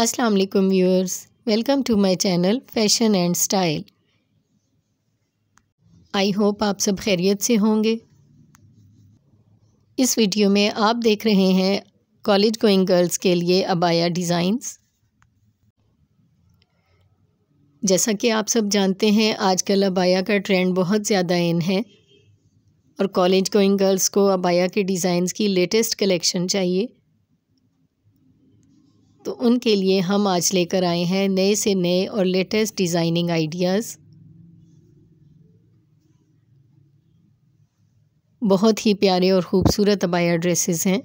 अस्सलाम वालेकुम viewers welcome to my channel fashion and style I hope आप सब खैरियत से होंगे इस वीडियो में आप देख रहे हैं कॉलेज गोइंग गर्ल्स के लिए अबाया डिज़ाइंस जैसा कि आप सब जानते हैं आजकल अबाया का ट्रेंड बहुत ज़्यादा इन है और कॉलेज गोइंग गर्ल्स को अबाया के डिज़ाइंस की लेटेस्ट कलेक्शन चाहिए तो उनके लिए हम आज लेकर आए हैं नए से नए और लेटेस्ट डिज़ाइनिंग आइडियाज़ बहुत ही प्यारे और ख़ूबसूरत अबाया ड्रेसेस हैं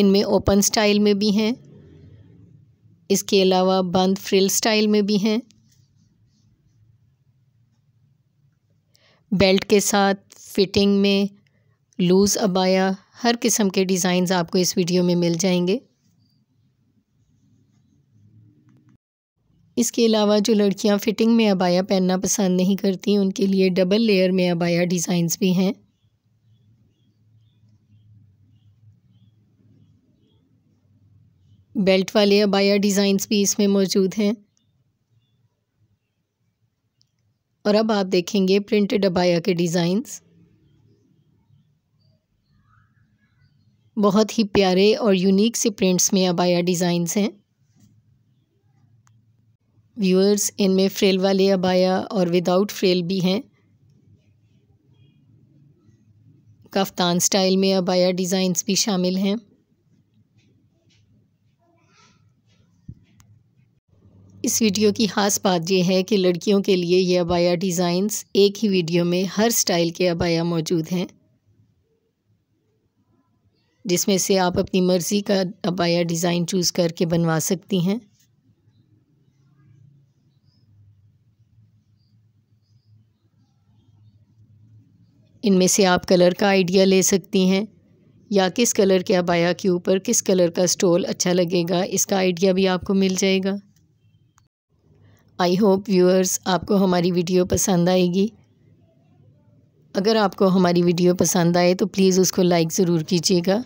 इनमें ओपन स्टाइल में भी हैं इसके अलावा बंद फ्रिल स्टाइल में भी हैं बेल्ट के साथ फिटिंग में लूज़ अबाया हर किस्म के डिज़ाइंस आपको इस वीडियो में मिल जाएंगे इसके अलावा जो लड़कियां फ़िटिंग में अबाया पहनना पसंद नहीं करती उनके लिए डबल लेयर में अबाया डिज़ाइंस भी हैं बेल्ट वाले अबाया डिज़ाइंस भी इसमें मौजूद हैं और अब आप देखेंगे प्रिंटेड अबाया के डिज़ाइंस बहुत ही प्यारे और यूनिक से प्रिंट्स में अबाया डिज़ाइंस हैं व्यूअर्स इनमें फ्रेल वाले अबाया और विदाउट फ्रेल भी हैं कफ्तान स्टाइल में अबाया डिज़ाइंस भी शामिल हैं इस वीडियो की ख़ास बात यह है कि लड़कियों के लिए ये अबाया डिज़ाइंस एक ही वीडियो में हर स्टाइल के अबाया मौजूद हैं जिसमें से आप अपनी मर्ज़ी का अबाया डिज़ाइन चूज़ करके बनवा सकती हैं इनमें से आप कलर का आइडिया ले सकती हैं या किस कलर के अबाया के ऊपर किस कलर का स्टोल अच्छा लगेगा इसका आइडिया भी आपको मिल जाएगा आई होप व्यूअर्स आपको हमारी वीडियो पसंद आएगी अगर आपको हमारी वीडियो पसंद आए तो प्लीज़ उसको लाइक ज़रूर कीजिएगा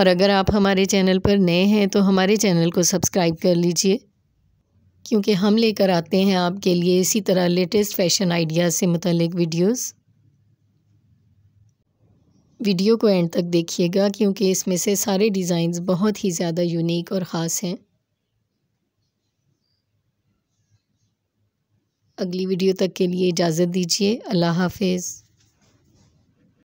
और अगर आप हमारे चैनल पर नए हैं तो हमारे चैनल को सब्सक्राइब कर लीजिए क्योंकि हम लेकर आते हैं आपके लिए इसी तरह लेटेस्ट फ़ैशन आइडियाज़ से मुतलिक वीडियोस वीडियो को एंड तक देखिएगा क्योंकि इसमें से सारे डिज़ाइंस बहुत ही ज़्यादा यूनिक और ख़ास हैं अगली वीडियो तक के लिए इजाज़त दीजिए अल्लाह हाफिज़